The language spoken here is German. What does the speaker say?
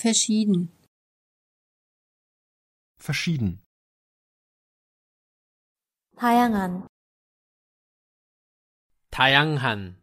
Verschieden. Verschieden. 다양한. 다양한.